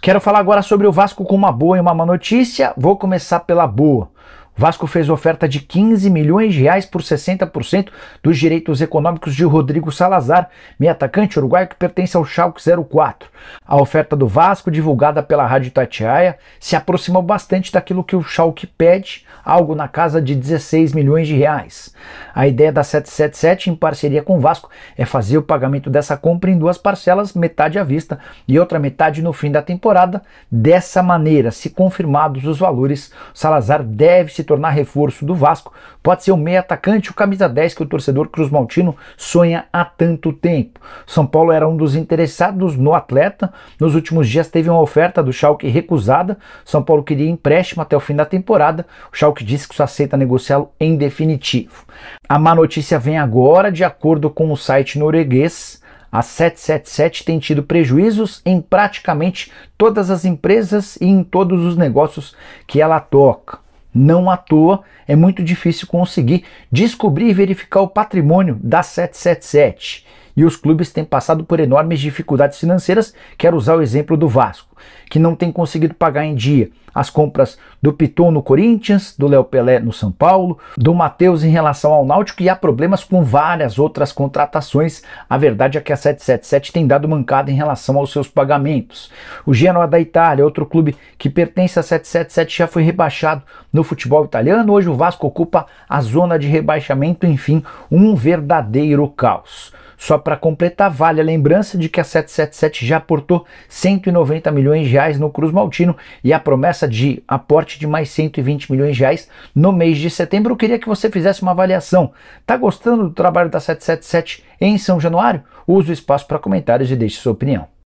Quero falar agora sobre o Vasco com uma boa e uma má notícia. Vou começar pela boa. Vasco fez oferta de 15 milhões de reais por 60% dos direitos econômicos de Rodrigo Salazar, meia atacante uruguaio que pertence ao Schalke 04. A oferta do Vasco, divulgada pela Rádio Tatiaia, se aproximou bastante daquilo que o Schalke pede, algo na casa de 16 milhões de reais. A ideia da 777, em parceria com o Vasco, é fazer o pagamento dessa compra em duas parcelas, metade à vista e outra metade no fim da temporada. Dessa maneira, se confirmados os valores, Salazar deve se se tornar reforço do Vasco, pode ser o meio atacante, o camisa 10 que o torcedor Cruz-Maltino sonha há tanto tempo. São Paulo era um dos interessados no atleta. Nos últimos dias teve uma oferta do Schalke recusada. São Paulo queria empréstimo até o fim da temporada. O Schalke disse que só aceita negociá-lo em definitivo. A má notícia vem agora, de acordo com o site norueguês. A 777 tem tido prejuízos em praticamente todas as empresas e em todos os negócios que ela toca. Não à toa, é muito difícil conseguir descobrir e verificar o patrimônio da 777. E os clubes têm passado por enormes dificuldades financeiras. Quero usar o exemplo do Vasco que não tem conseguido pagar em dia. As compras do Piton no Corinthians, do Léo Pelé no São Paulo, do Matheus em relação ao Náutico e há problemas com várias outras contratações. A verdade é que a 777 tem dado mancada em relação aos seus pagamentos. O Genoa da Itália, outro clube que pertence à 777, já foi rebaixado no futebol italiano. Hoje o Vasco ocupa a zona de rebaixamento, enfim, um verdadeiro caos. Só para completar, vale a lembrança de que a 777 já aportou 190 milhões de reais no Cruz Maltino e a promessa de aporte de mais 120 milhões de reais no mês de setembro. Eu queria que você fizesse uma avaliação. Tá gostando do trabalho da 777 em São Januário? Use o espaço para comentários e deixe sua opinião.